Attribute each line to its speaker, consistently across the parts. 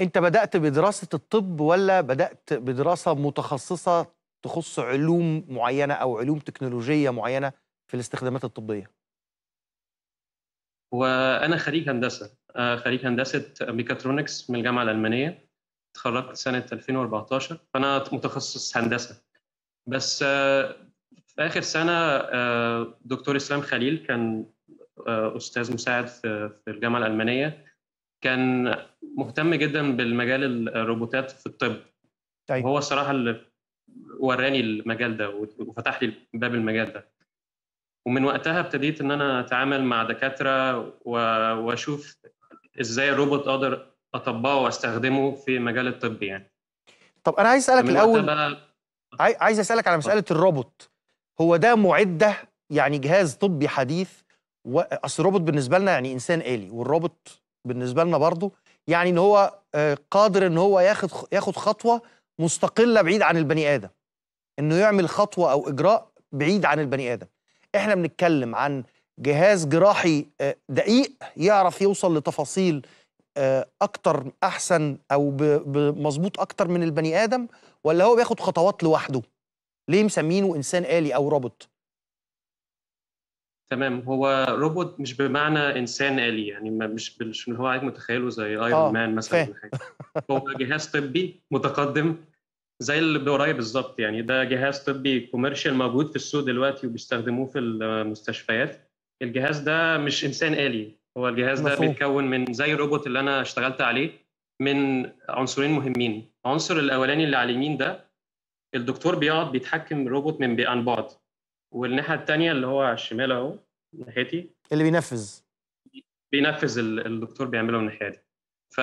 Speaker 1: انت بدات بدراسه الطب ولا بدات بدراسه متخصصه تخص علوم معينه او علوم تكنولوجيه معينه في الاستخدامات
Speaker 2: الطبيه وانا خريج هندسه آه، خريج هندسه ميكاترونكس من الجامعه الالمانيه اتخرجت سنه 2014 فانا متخصص هندسه بس آه، في اخر سنه آه، دكتور اسلام خليل كان استاذ مساعد في الجامعه الالمانيه كان مهتم جدا بالمجال الروبوتات في الطب أيوة. وهو الصراحه اللي وراني المجال ده وفتح لي باب المجال ده ومن وقتها ابتديت ان انا اتعامل مع دكاتره واشوف ازاي الروبوت اقدر اطبقه واستخدمه في مجال الطب يعني
Speaker 1: طب انا عايز اسالك الاول بقى... عايز اسالك على مساله طب. الروبوت هو ده معده يعني جهاز طبي حديث و... اصل الروبوت بالنسبه لنا يعني انسان آلي والروبوت بالنسبه لنا برضه يعني ان هو آه، قادر ان هو ياخد ياخد خطوه مستقله بعيد عن البني ادم انه يعمل خطوه او اجراء بعيد عن البني ادم احنا بنتكلم عن جهاز جراحي آه، دقيق يعرف يوصل لتفاصيل آه، اكتر احسن او مظبوط اكتر من البني ادم ولا هو بياخد خطوات لوحده ليه مسمينه انسان آلي او روبوت
Speaker 2: تمام هو روبوت مش بمعنى انسان آلي يعني مش مش اللي هو عايز متخيله زي ايرون آه، مان مثلا حاجة. هو جهاز طبي متقدم زي اللي بوراي بالظبط يعني ده جهاز طبي كوميرشال موجود في السوق دلوقتي وبيستخدموه في المستشفيات الجهاز ده مش انسان آلي هو الجهاز ده بيتكون من زي الروبوت اللي انا اشتغلت عليه من عنصرين مهمين العنصر الاولاني اللي على اليمين ده الدكتور بيقعد بيتحكم روبوت من عن بعد والناحيه الثانيه اللي هو على الشمال اهو ناحيتي اللي بينفذ بينفذ الدكتور بيعمله من الناحيه دي ف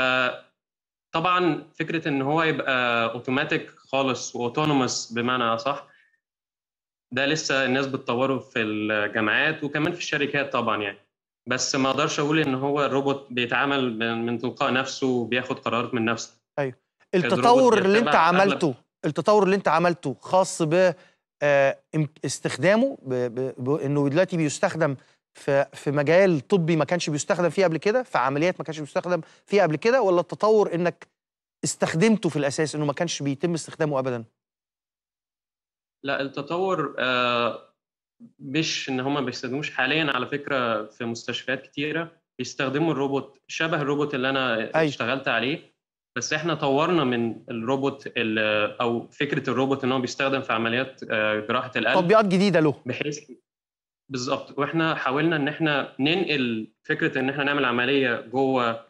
Speaker 2: طبعا فكره ان هو يبقى اوتوماتيك خالص واوتونوموس بمعنى اصح ده لسه الناس بتطوره في الجامعات وكمان في الشركات طبعا يعني بس ما اقدرش اقول ان هو الروبوت بيتعامل من تلقاء نفسه وبياخد قرارات من نفسه ايوه التطور اللي انت عملته
Speaker 1: التطور اللي انت عملته خاص ب آه، استخدامه انه دلوقتي بيستخدم في في مجال طبي ما كانش بيستخدم فيه قبل كده في عمليات ما كانش بيستخدم فيها قبل كده ولا التطور انك استخدمته في الاساس انه ما كانش بيتم استخدامه ابدا
Speaker 2: لا التطور آه، مش ان هم ما بيستخدموش حاليا على فكره في مستشفيات كتيره بيستخدموا الروبوت شبه الروبوت اللي انا أي. أيوه. اشتغلت عليه بس احنا طورنا من الروبوت او فكره الروبوت ان هو بيستخدم في عمليات آه، جراحه القلب تطبيقات
Speaker 1: جديده له بحيث
Speaker 2: بالظبط واحنا حاولنا ان احنا ننقل فكره ان احنا نعمل عمليه جوه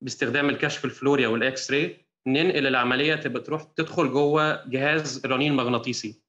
Speaker 2: باستخدام الكشف الفلوري او الاكس راي ننقل العمليه تبقى تروح تدخل جوه جهاز رنين مغناطيسي